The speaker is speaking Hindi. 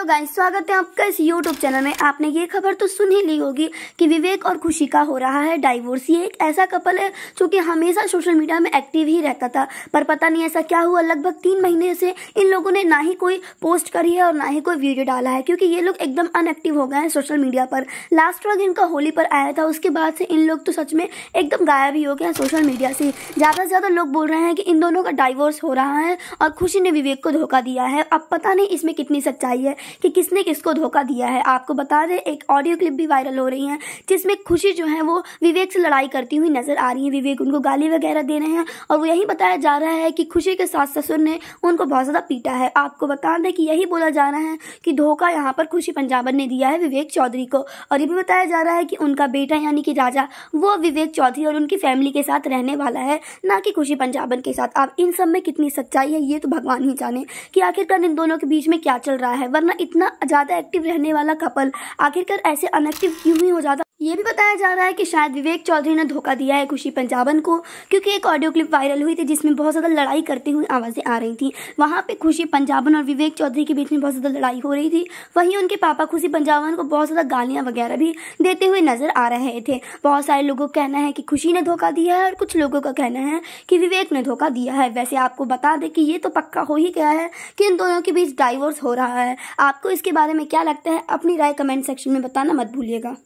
हेलो गाइस स्वागत है आपका इस यूट्यूब चैनल में आपने ये खबर तो सुन ही ली होगी कि विवेक और खुशी का हो रहा है डाइवोर्स ये एक ऐसा कपल है जो कि हमेशा सोशल मीडिया में एक्टिव ही रहता था पर पता नहीं ऐसा क्या हुआ लगभग तीन महीने से इन लोगों ने ना ही कोई पोस्ट करी है और ना ही कोई वीडियो डाला है क्योंकि ये लोग एकदम अनएक्टिव हो गए हैं सोशल मीडिया पर लास्ट वक्त इनका होली पर आया था उसके बाद से इन लोग तो सच में एकदम गायब ही हो गए हैं सोशल मीडिया से ज़्यादा से ज़्यादा लोग बोल रहे हैं कि इन दोनों का डाइवोर्स हो रहा है और खुशी ने विवेक को धोखा दिया है अब पता नहीं इसमें कितनी सच्चाई है कि किसने किसको धोखा दिया है आपको बता दें एक ऑडियो क्लिप भी वायरल हो रही है जिसमें खुशी जो है वो विवेक से लड़ाई करती हुई नजर आ रही है विवेक उनको गाली वगैरह दे रहे हैं और वो यही बताया जा रहा है कि खुशी के सास ससुर ने उनको बहुत ज़्यादा पीटा है आपको बता दें कि यही बोला जा रहा है कि धोखा यहाँ पर खुशी पंजाबन ने दिया है विवेक चौधरी को और ये भी बताया जा रहा है कि उनका बेटा यानी कि राजा वो विवेक चौधरी और उनकी फैमिली के साथ रहने वाला है ना कि खुशी पंजाबन के साथ अब इन सब में कितनी सच्चाई है ये तो भगवान ही जाने कि आखिरकार इन दोनों के बीच में क्या चल रहा है वरना इतना ज़्यादा एक्टिव रहने वाला कपल आखिरकार ऐसे अनएक्टिव क्यों ही हो जाता ये भी बताया जा रहा है कि शायद विवेक चौधरी ने धोखा दिया है खुशी पंजाबन को क्योंकि एक ऑडियो क्लिप वायरल हुई थी जिसमें बहुत ज़्यादा लड़ाई करती हुई आवाज़ें आ रही थी वहाँ पे खुशी पंजाबन और विवेक चौधरी के बीच में बहुत ज़्यादा लड़ाई हो रही थी वहीं उनके पापा खुशी पंजाबन को बहुत ज़्यादा गालियाँ वगैरह भी देते हुए नज़र आ रहे थे बहुत सारे लोगों का कहना है कि खुशी ने धोखा दिया है और कुछ लोगों का कहना है कि विवेक ने धोखा दिया है वैसे आपको बता दें कि ये तो पक्का हो ही गया है कि इन दोनों के बीच डाइवोर्स हो रहा है आपको इसके बारे में क्या लगता है अपनी राय कमेंट सेक्शन में बताना मत भूलिएगा